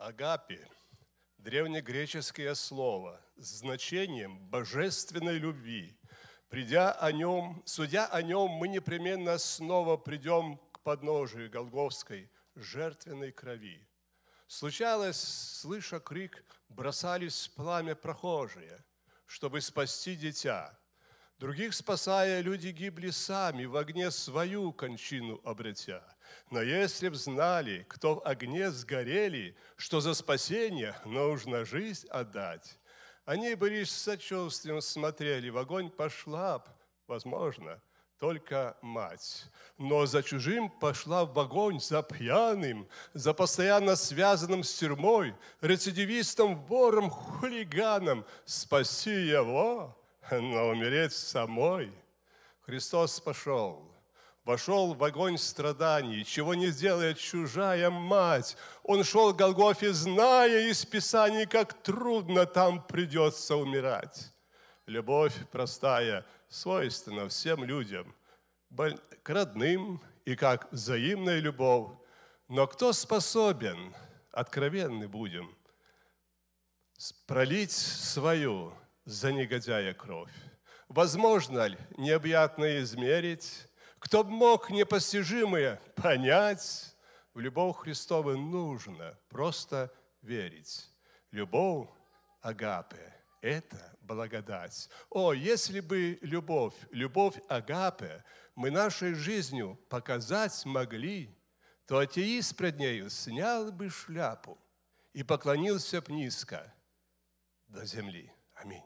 агапи – древнегреческое слово с значением божественной любви. Придя о нем, судя о нем, мы непременно снова придем к подножию Голговской жертвенной крови. Случалось, слыша крик, бросались в пламя прохожие, чтобы спасти дитя – Других спасая, люди гибли сами, в огне свою кончину обретя. Но если б знали, кто в огне сгорели, что за спасение нужно жизнь отдать, они бы лишь с сочувствием смотрели, в огонь пошла б, возможно, только мать. Но за чужим пошла в огонь, за пьяным, за постоянно связанным с тюрьмой, рецидивистом, вором, хулиганом. Спаси его, но а умереть самой. Христос пошел, вошел в огонь страданий, чего не сделает чужая мать. Он шел к Голгофе, зная из Писаний, как трудно там придется умирать. Любовь простая, свойственна всем людям, к родным и как взаимная любовь. Но кто способен, откровенны будем, пролить свою за негодяя кровь. Возможно ли необъятно измерить, кто б мог непостижимое понять, в любовь Христову нужно просто верить. Любовь Агапе – это благодать. О, если бы любовь, любовь Агапе мы нашей жизнью показать могли, то атеист пред нею снял бы шляпу и поклонился б низко до земли. Аминь.